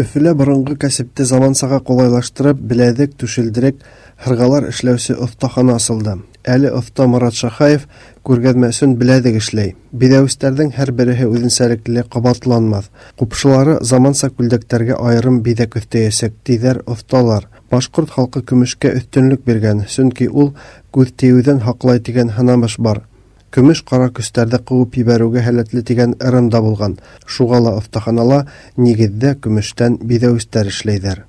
Өфөлә боронғо кәсепте замансаға ҡулайлаштырып, беләҙек, түшелдерек, һырғалар эшләүсе оҫтахана асылды. Әле оҫта Марат Шахаев күргәҙмә өсөн беләҙек эшләй. Биҙәүестәрҙең һәр береһе үҙенсәлекле ҡабатланмаҫ. Ҡупшылары заманса күлдәктәргә айырым биҙәк өҫтәйәсәк, тиҙәр оҫталар. Башҡорт халҡы көмөшкә өҫтөнлөк биргән, сөнки ул күҙ тейеүҙән һаҡлай тигән һынамыш бар көмөш-ҡара көстәрҙе ҡыуып ебәреүгә һәләтле тигән ырымда булған. Шуға ла оҫтаханала нигеҙҙә көмөштән биҙәүестәр эшләйҙәр.